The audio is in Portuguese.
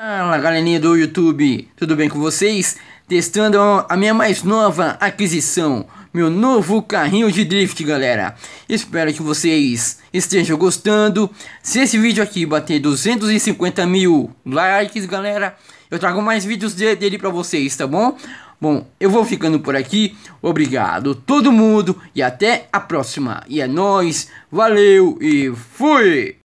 Fala galerinha do YouTube, tudo bem com vocês? Testando a minha mais nova aquisição, meu novo carrinho de drift galera Espero que vocês estejam gostando Se esse vídeo aqui bater 250 mil likes galera Eu trago mais vídeos dele pra vocês, tá bom? Bom, eu vou ficando por aqui Obrigado todo mundo e até a próxima E é nóis, valeu e fui!